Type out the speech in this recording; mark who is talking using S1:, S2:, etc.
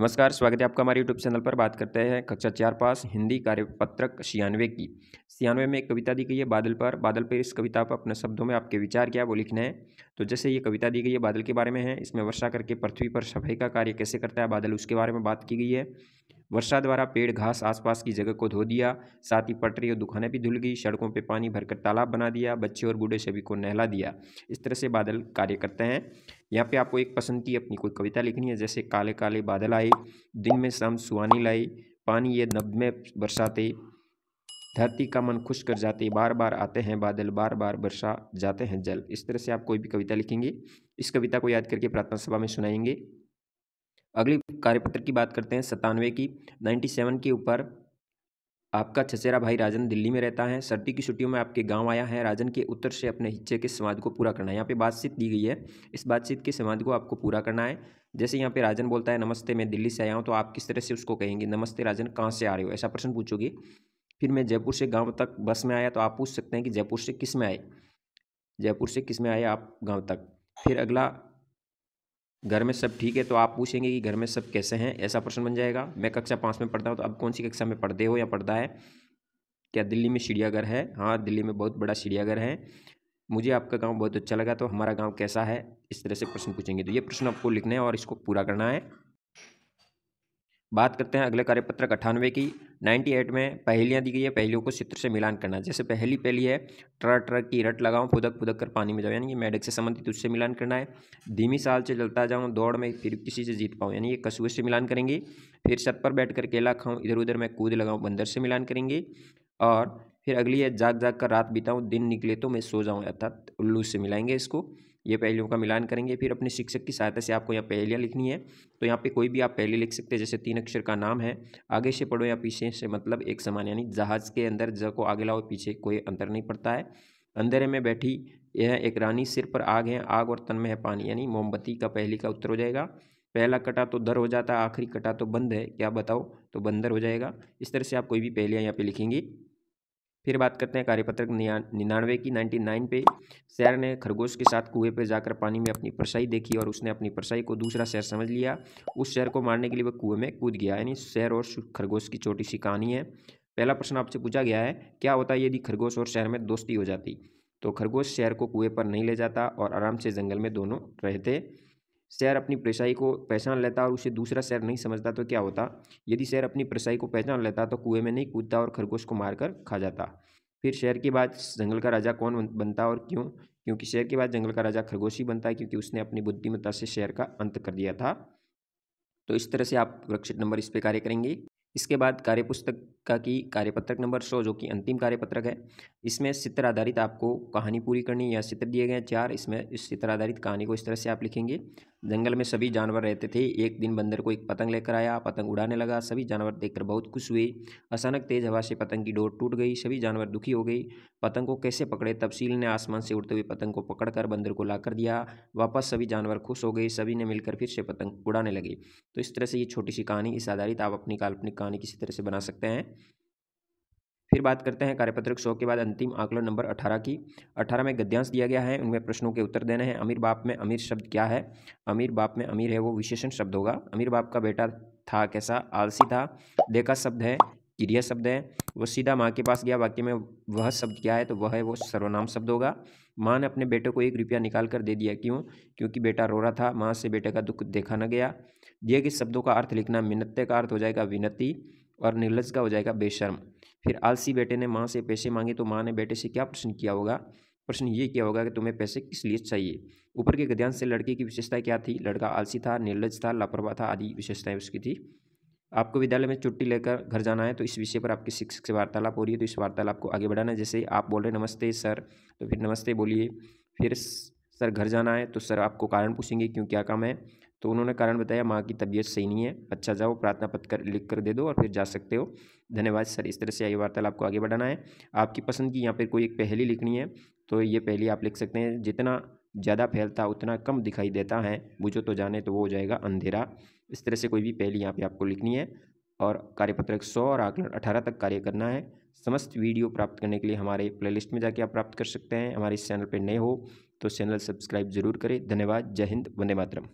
S1: नमस्कार स्वागत है आपका हमारे यूट्यूब चैनल पर बात करते हैं कक्षा चार पास हिंदी कार्यपत्रक छियानवे की छियानवे में एक कविता दी गई है बादल पर बादल पर इस कविता पर अपने शब्दों में आपके विचार क्या वो लिखने हैं तो जैसे ये कविता दी गई है बादल के बारे में है इसमें वर्षा करके पृथ्वी पर सफाई का कार्य कैसे करता है बादल उसके बारे में बात की गई है वर्षा द्वारा पेड़ घास आसपास की जगह को धो दिया साथ ही पटरी और दुकानें भी धुल गई सड़कों पर पानी भरकर तालाब बना दिया बच्चे और बूढ़े सभी को नहला दिया इस तरह से बादल कार्य करते हैं यहाँ पे आपको एक पसंद की अपनी कोई कविता लिखनी है जैसे काले काले बादल आए दिन में शाम सुहानी लाई पानी ये नब में बरसाते धरती का मन खुश कर जाते बार बार आते हैं बादल बार बार बरसा जाते हैं जल इस तरह से आप कोई भी कविता लिखेंगे इस कविता को याद करके प्रार्थना सभा में सुनाएंगे अगली कार्यपत्र की बात करते हैं सतानवे की नाइन्टी सेवन के ऊपर आपका छसेरा भाई राजन दिल्ली में रहता है सर्दी की छुट्टियों में आपके गांव आया है राजन के उत्तर से अपने हिस्से के समाज को पूरा करना है यहाँ पे बातचीत दी गई है इस बातचीत के समाज को आपको पूरा करना है जैसे यहाँ पे राजन बोलता है नमस्ते मैं दिल्ली से आया हूँ तो आप किस तरह से उसको कहेंगे नमस्ते राजन कहाँ से आ रहे हो ऐसा प्रश्न पूछोगे फिर मैं जयपुर से गाँव तक बस में आया तो आप पूछ सकते हैं कि जयपुर से किस में आए जयपुर से किस में आए आप गाँव तक फिर अगला घर में सब ठीक है तो आप पूछेंगे कि घर में सब कैसे हैं ऐसा प्रश्न बन जाएगा मैं कक्षा पाँच में पढ़ता हूँ तो अब कौन सी कक्षा में पढ़ते हो या पढ़ता है क्या दिल्ली में चिड़ियाघर है हाँ दिल्ली में बहुत बड़ा चिड़ियाघर है मुझे आपका गांव बहुत अच्छा लगा तो हमारा गांव कैसा है इस तरह से प्रश्न पूछेंगे तो ये प्रश्न आपको लिखना है और इसको पूरा करना है बात करते हैं अगले कार्यपत्रक अट्ठानवे की नाइन्टी एट में पहेलियाँ दी गई है पहेलियों को चित्र से मिलान करना जैसे पहली पहली है ट्र ट्रक की रट लगाऊँ फुदक फुदक कर पानी में जाऊँ यानी कि मेडक से संबंधित उससे मिलान करना है धीमी साल से चलता जाऊँ दौड़ में फिर किसी से जीत पाऊँ यानी ये कसूए से मिलान करेंगे फिर सत पर बैठ कर केला खाऊँ इधर उधर मैं कूद लगाऊँ बंदर से मिलान करेंगे और फिर अगली है जाग जाग कर रात बिताऊँ दिन निकले तो मैं सो जाऊँ अर्थात उल्लू से मिलाएंगे इसको ये पहलुओं का मिलान करेंगे फिर अपने शिक्षक की सहायता से आपको यहाँ पहलियाँ लिखनी है तो यहाँ पे कोई भी आप पहले लिख सकते हैं जैसे तीन अक्षर का नाम है आगे से पढ़ो या पीछे से मतलब एक समान यानी जहाज़ के अंदर ज को आगे लाओ पीछे कोई अंतर नहीं पड़ता है अंधेरे में बैठी यह एक रानी सिर पर आग है आग और तन में है पानी यानी मोमबत्ती का पहली का उत्तर हो जाएगा पहला कटा तो दर हो जाता है आखिरी कटा तो बंद है क्या बताओ तो बंदर हो जाएगा इस तरह से आप कोई भी पहलियाँ यहाँ पे लिखेंगी फिर बात करते हैं कार्यपत्रक निन्यानवे की नाइन्टी नाइन पे शहर ने खरगोश के साथ कुएं पर जाकर पानी में अपनी परसाई देखी और उसने अपनी परसाई को दूसरा शहर समझ लिया उस शहर को मारने के लिए वह कुएं में कूद गया यानी शहर और खरगोश की छोटी सी कहानी है पहला प्रश्न आपसे पूछा गया है क्या होता है यदि खरगोश और शहर में दोस्ती हो जाती तो खरगोश शहर को कुएं पर नहीं ले जाता और आराम से जंगल में दोनों रहते शेयर अपनी परेशाई को पहचान लेता और उसे दूसरा शेयर नहीं समझता तो क्या होता यदि शेयर अपनी परेशाई को पहचान लेता तो कुएं में नहीं कूदता और खरगोश को मारकर खा जाता फिर शेर के बाद जंगल का राजा कौन बनता और क्यों क्योंकि शेर के बाद जंगल का राजा खरगोश ही बनता है क्योंकि उसने अपनी बुद्धिमत्ता से शेर का अंत कर दिया था तो इस तरह से आप सुरक्षित नंबर इस पर कार्य करेंगे इसके बाद कार्यपुस्तक का की कार्यपत्रक नंबर सौ जो कि अंतिम कार्यपत्रक है इसमें चित्र आधारित आपको कहानी पूरी करनी या चित्र दिए गए चार इसमें इस चित्र आधारित कहानी को इस तरह से आप लिखेंगे जंगल में सभी जानवर रहते थे एक दिन बंदर को एक पतंग लेकर आया पतंग उड़ाने लगा सभी जानवर देखकर बहुत खुश हुए अचानक तेज हवा से पतंग की डोर टूट गई सभी जानवर दुखी हो गई पतंग को कैसे पकड़े तफसील ने आसमान से उड़ते हुए पतंग को पकड़कर बंदर को लाकर दिया वापस सभी जानवर खुश हो गए सभी ने मिलकर फिर से पतंग उड़ाने लगे तो इस तरह से ये छोटी सी कहानी इस आधारित आप अपनी काल्पनिक कहानी किसी तरह से बना सकते हैं फिर बात करते हैं कार्यपत्रक सौ के बाद अंतिम आकलन नंबर अठारह की अठारह में गद्यांश दिया गया है उनमें प्रश्नों के उत्तर देने हैं अमीर बाप में अमीर शब्द क्या है अमीर बाप में अमीर है वो विशेषण शब्द होगा अमीर बाप का बेटा था कैसा आलसी था देखा शब्द है क्रिया शब्द है वो सीधा माँ के पास गया वाक्य में वह शब्द क्या है तो वह है वो सर्वनाम शब्द होगा माँ ने अपने बेटे को एक रुपया निकाल कर दे दिया क्यों क्योंकि बेटा रो रहा था माँ से बेटे का दुख देखा न गया दिए गए शब्दों का अर्थ लिखना मिन्नत्य का अर्थ हो जाएगा विनति और निर्लज का हो जाएगा बेशर्म फिर आलसी बेटे ने माँ से पैसे मांगे तो माँ ने बेटे से क्या प्रश्न किया होगा प्रश्न ये किया होगा कि तुम्हें पैसे किस लिए चाहिए ऊपर के गद्यांश से लड़के की विशेषता क्या थी लड़का आलसी था निर्लज था लापरवाह था आदि विशेषताएं उसकी थी आपको विद्यालय में छुट्टी लेकर घर जाना है तो इस विषय पर आपके शिक्षक से वार्तालाप हो रही है तो इस वार्तालाप को आगे बढ़ाना जैसे आप बोल रहे नमस्ते सर तो फिर नमस्ते बोलिए फिर सर घर जाना है तो सर आपको कारण पूछेंगे क्यों क्या काम है तो उन्होंने कारण बताया माँ की तबीयत सही नहीं है अच्छा जाओ प्रार्थना पत्र कर लिख कर दे दो और फिर जा सकते हो धन्यवाद सर इस तरह से आई वार्ता आपको आगे बढ़ाना है आपकी पसंद की यहाँ पर कोई एक पहली लिखनी है तो ये पहली आप लिख सकते हैं जितना ज़्यादा फैलता उतना कम दिखाई देता है बुझो तो जाने तो वो हो जाएगा अंधेरा इस तरह से कोई भी पहली यहाँ पर आपको लिखनी है और कार्यपत्रक सौ और आकलन अठारह तक कार्य करना है समस्त वीडियो प्राप्त करने के लिए हमारे प्लेलिस्ट में जाके आप प्राप्त कर सकते हैं हमारे इस चैनल पर नए हो तो चैनल सब्सक्राइब जरूर करें धन्यवाद जय हिंद वंदे मातरम